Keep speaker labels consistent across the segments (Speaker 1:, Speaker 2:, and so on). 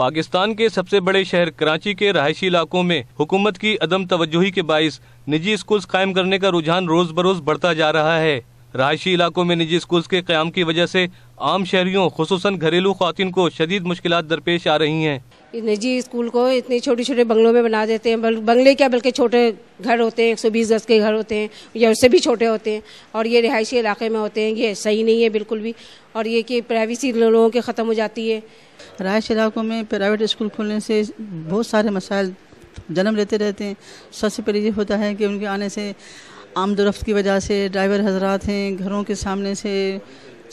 Speaker 1: पाकिस्तान के सबसे बड़े शहर कराची के रहायशी इलाकों में हुकूमत की अदम तवज्जोही के बायस निजी स्कूल्स कायम करने का रुझान रोज बरोज बढ़ता जा रहा है रहायशी इलाकों में निजी स्कूल के क्याम की वजह से आम शहरियों खसूस घरेलू खातिन को शदीद मुश्किल दरपेश आ रही हैं
Speaker 2: निजी स्कूल को इतने छोटे छोटे बंगलों में बना देते हैं बंगले क्या बल्कि छोटे घर होते हैं 120 गज के घर होते हैं या उससे भी छोटे होते हैं और ये रिहायशी इलाके में होते हैं ये सही नहीं है बिल्कुल भी और ये कि प्राइवेसी लोगों के ख़त्म हो जाती है
Speaker 3: रिहायशी इलाकों में प्राइवेट स्कूल खोलने से बहुत सारे मसाइल जन्म लेते रहते हैं सबसे पहले ये होता है कि उनके आने से दरफ्त की वजह से ड्राइवर हजरात हैं घरों के सामने से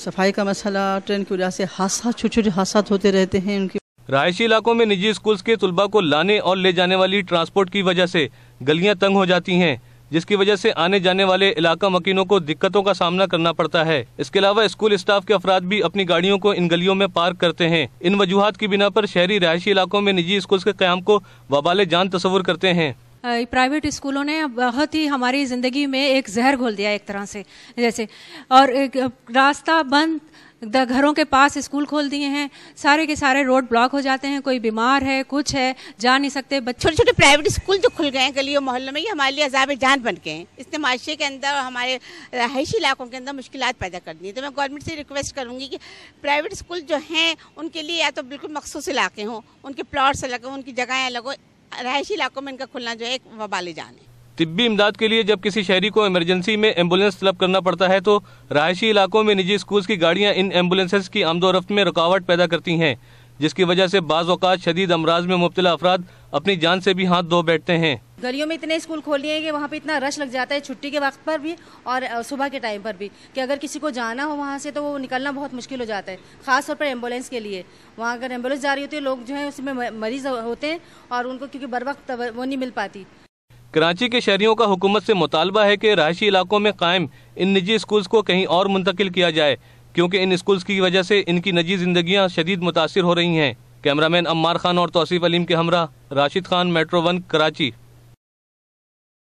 Speaker 3: सफाई का मसला ट्रेन की वजह से हादसा छोटे छोटे हादसा होते रहते हैं उनकी
Speaker 1: रहायशी इलाकों में निजी स्कूल्स के तलबा को लाने और ले जाने वाली ट्रांसपोर्ट की वजह से गलियां तंग हो जाती हैं जिसकी वजह से आने जाने वाले इलाका मकीनों को दिक्कतों का सामना करना पड़ता है इसके अलावा स्कूल स्टाफ के अफराद भी अपनी गाड़ियों को इन गलियों में पार्क करते हैं इन वजूहत की बिना पर शहरी रहायशी इलाकों में निजी स्कूल के क्याम को वबाले जान तस्वर करते हैं
Speaker 2: प्राइवेट स्कूलों ने बहुत ही हमारी ज़िंदगी में एक जहर घोल दिया एक तरह से जैसे और रास्ता बंद घरों के पास स्कूल खोल दिए हैं सारे के सारे रोड ब्लॉक हो जाते हैं कोई बीमार है कुछ है जा नहीं सकते छोटे छोटे प्राइवेट स्कूल जो खुल गए हैं गलियों
Speaker 4: मोहल्लों में ये हमारे लिए अजाब जान बन गए हैं इसने माशरे के अंदर और हमारे रहायशी इलाकों के अंदर मुश्किल पैदा कर दी तो मैं गवर्नमेंट से रिक्वेस्ट करूँगी कि प्राइवेट स्कूल जो हैं उनके लिए या तो बिल्कुल मखसूस इलाके हों उनके प्लाट्स अलग हों उनकी जगहें अलग हों रहायशी इलाकों में इनका खुलना जो है एक वबाल जान
Speaker 1: है तिब्बी इमदाद के लिए जब किसी शहरी को इमरजेंसी में एम्बुलेंस तलब करना पड़ता है तो रहायशी इलाकों में निजी स्कूल की गाड़ियाँ इन एम्बुलेंसेज की आमदोरफ्त में रुकावट पैदा करती हैं जिसकी वजह से बाज़ अवत शदीद अमराज में मुबतला अफराद अपनी जान से भी हाथ धो बैठते हैं
Speaker 5: गलियों में इतने स्कूल खोल लिए हैं कि वहाँ पे इतना रश लग जाता है छुट्टी के वक्त पर भी और सुबह के टाइम पर भी कि अगर किसी को जाना हो वहाँ से तो वो निकलना बहुत मुश्किल हो जाता है ख़ास तौर पर एम्बुलेंस के लिए वहाँ अगर एम्बुलेंस जा रही होती है लोग जो है उसमें मरीज़ होते हैं और उनको क्योंकि बर वक्त वो नहीं मिल पाती
Speaker 1: कराची के शहरियों का हुकूमत से मुतालबा है कि रहायशी इलाकों में कायम इन निजी स्कूल्स को कहीं और मुंतकिल किया जाए क्योंकि इन स्कूल्स की वजह से इनकी निजी जिंदगियां शदीद मुतासर हो रही हैं कैमरामैन अम्मार खान और तोसीफ अलीम के हमरा राशिद खान मेट्रो वन कराची